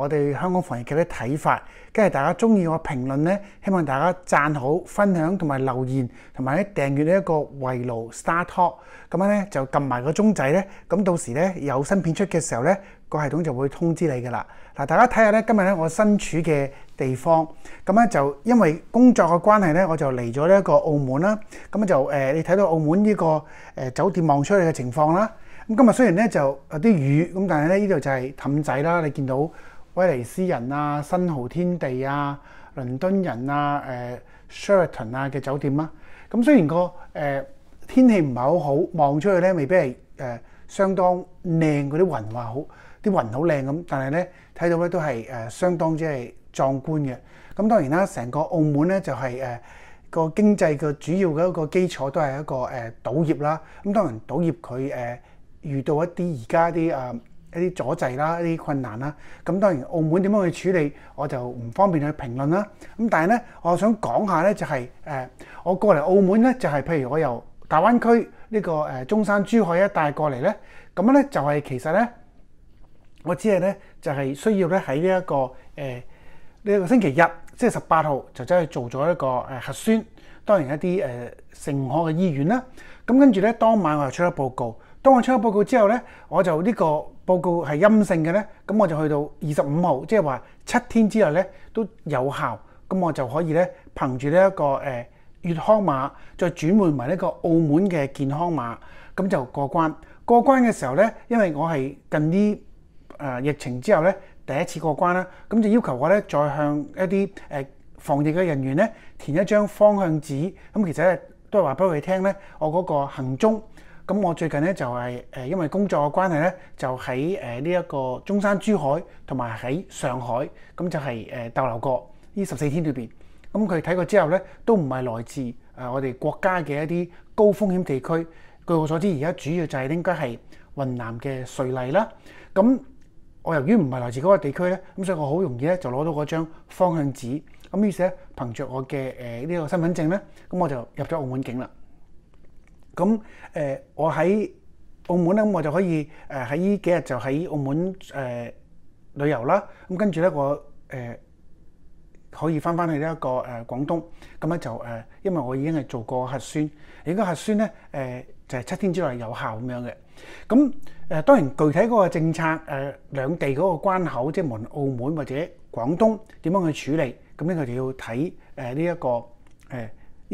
我哋香港防疫嘅啲睇法，跟住大家中意我嘅評論咧，希望大家贊好、分享同埋留言，同埋咧訂閱呢一個圍爐 StarTalk。咁樣咧就撳埋個鐘仔咧，咁到時咧有新片出嘅時候咧，個系統就會通知你噶啦。嗱，大家睇下咧，今日咧我身處嘅地方，咁咧就因為工作嘅關係咧，我就嚟咗呢一個澳門啦。咁就誒，你睇到澳門呢個誒酒店望出嚟嘅情況啦。咁今日雖然咧就有啲雨，咁但係咧呢度就係氹仔啦，你見到。威尼斯人啊、新濠天地啊、倫敦人啊、誒 Sheraton 啊嘅酒店啊，咁雖然個誒天氣唔係好好，望出去咧未必係誒相當靚嗰啲雲話好，啲雲好靚咁，但係咧睇到咧都係誒相當即係壯觀嘅。咁當然啦，成個澳門咧就係誒個經濟嘅主要嘅一個基礎都係一個誒賭業啦。咁當然賭業佢誒遇到一啲而家啲啊～一啲阻滯啦，一啲困難啦，咁當然澳門點樣去處理，我就唔方便去評論啦。咁但係咧，我想講下咧，就係誒，我過嚟澳門咧，就係譬如我由大灣區呢個誒中山、珠海一帶過嚟咧，咁咧就係其實咧，我只係咧就係需要咧喺呢一個誒呢一個星期日，即係十八號就真係做咗一個誒核酸，當然一啲誒誠可嘅醫院啦。咁跟住咧，當晚我又出咗報告。當我出咗報告之後咧，我就呢個。報告係陰性嘅呢，咁我就去到二十五號，即係話七天之後呢都有效，咁我就可以呢，憑住呢一個誒粵康碼再轉換埋呢個澳門嘅健康碼，咁就過關。過關嘅時候呢，因為我係近啲誒疫情之後呢，第一次過關啦，咁就要求我呢，再向一啲誒防疫嘅人員呢填一張方向紙，咁其實都係話俾佢哋聽呢，我嗰個行蹤。咁我最近咧就係誒因為工作嘅關係咧，就喺誒呢一個中山珠海同埋喺上海，咁就係誒逗留過呢十四天裏邊。咁佢睇過之後咧，都唔係來自誒我哋國家嘅一啲高風險地區。據我所知，而家主要就係應該係雲南嘅瑞麗啦。咁我由於唔係來自嗰個地區咧，咁所以我好容易咧就攞到嗰張方向紙。咁於是咧，憑着我嘅誒呢個身份證咧，咁我就入咗澳門境啦。咁誒，我喺澳門咧，咁我就可以誒喺呢幾日就喺澳門誒旅遊啦。咁跟住咧，我誒可以翻翻去呢一個誒廣東。咁咧就誒，因為我已經係做過核酸，而個核酸咧誒就係七天之內有效咁樣嘅。咁誒當然，具體嗰個政策誒兩地嗰個關口，即係門澳門或者廣東點樣去處理，咁呢佢哋要睇誒呢一個誒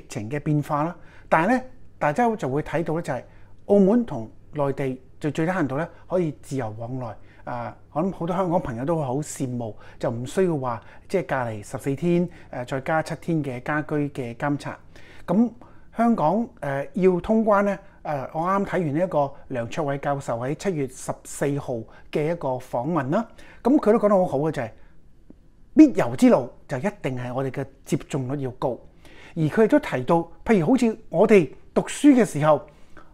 疫情嘅變化啦。但係咧。大家就會睇到咧，就係澳門同內地就最低限度咧可以自由往來啊！我諗好多香港朋友都會好羨慕，就唔需要話即係隔離十四天誒，再加七天嘅家居嘅監察。咁香港誒要通關咧誒，我啱睇完一個梁卓偉教授喺七月十四號嘅一個訪問啦。咁佢都講得好好嘅就係，必由之路就一定係我哋嘅接種率要高，而佢亦都提到，譬如好似我哋。讀書嘅時候，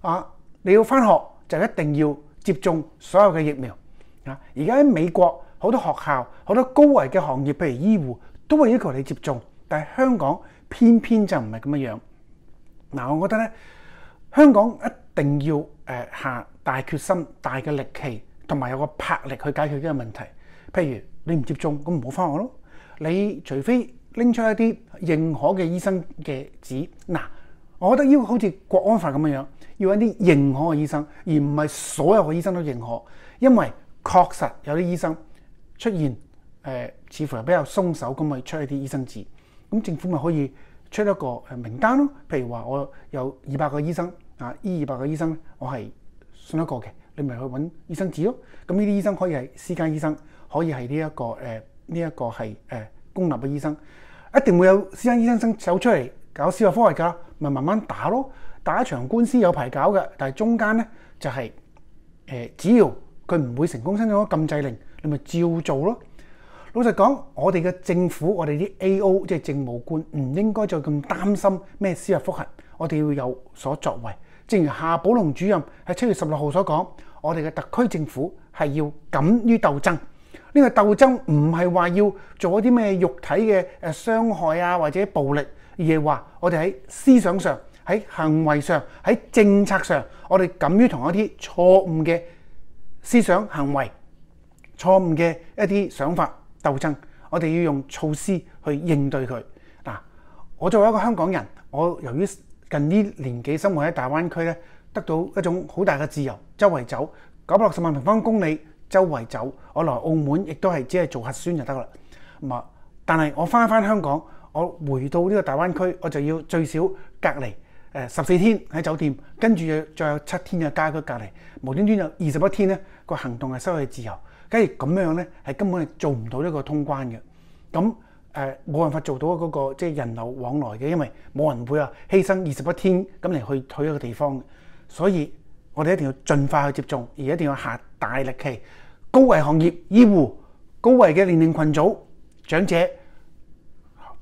啊，你要翻學就一定要接種所有嘅疫苗。啊，而家喺美國好多學校、好多高危嘅行業，譬如醫護，都會要求你接種。但系香港偏偏就唔係咁樣。嗱，我覺得咧，香港一定要誒下大決心、大嘅力氣，同埋有個魄力去解決呢個問題。譬如你唔接種，咁唔好翻學咯。你除非拎出一啲認可嘅醫生嘅紙，嗱。我覺得要好似國安法咁樣要一啲認可嘅醫生，而唔係所有嘅醫生都認可。因為確實有啲醫生出現，誒似乎係比較鬆手咁去出一啲醫生字，咁政府咪可以出一個誒名單咯。譬如話，我有二百個醫生啊，依二百個醫生我係信得過嘅，你咪去揾醫生字咯。咁呢啲醫生可以係私家醫生，可以係呢一個誒呢一個係誒公立嘅醫生，一定會有私家醫生生手出嚟。搞司法覆核㗎，咪慢慢打咯。打一場官司有排搞嘅，但係中間咧就係只要佢唔會成功申請咗禁制令，你咪照做咯。老實講，我哋嘅政府，我哋啲 A.O. 即係政務官，唔應該再咁擔心咩司法覆核。我哋要有所作為。正如夏寶龍主任喺七月十六號所講，我哋嘅特區政府係要敢於鬥爭。呢個鬥爭唔係話要做一啲咩肉體嘅誒傷害啊，或者暴力。亦話我哋喺思想上、喺行為上、喺政策上，我哋敢于同一啲錯誤嘅思想行為、錯誤嘅一啲想法鬥爭。我哋要用措施去應對佢。嗱，我作為一個香港人，我由於近呢年紀生活喺大灣區咧，得到一種好大嘅自由，周圍走九百六十萬平方公里周圍走。我來澳門亦都係只係做核酸就得啦。咁啊，但係我翻返香港。我回到呢個大灣區，我就要最少隔離誒十四天喺酒店，跟住再有七天嘅家居隔離，無端端有二十一天咧個行動係失去自由。假如咁樣咧，係根本係做唔到呢個通關嘅。咁誒冇辦法做到嗰個即係人流往來嘅，因為冇人會啊犧牲二十一天咁嚟去去一個地方。所以我哋一定要盡快去接種，而一定要下大力氣，高危行業、醫護、高危嘅年齡群組、長者。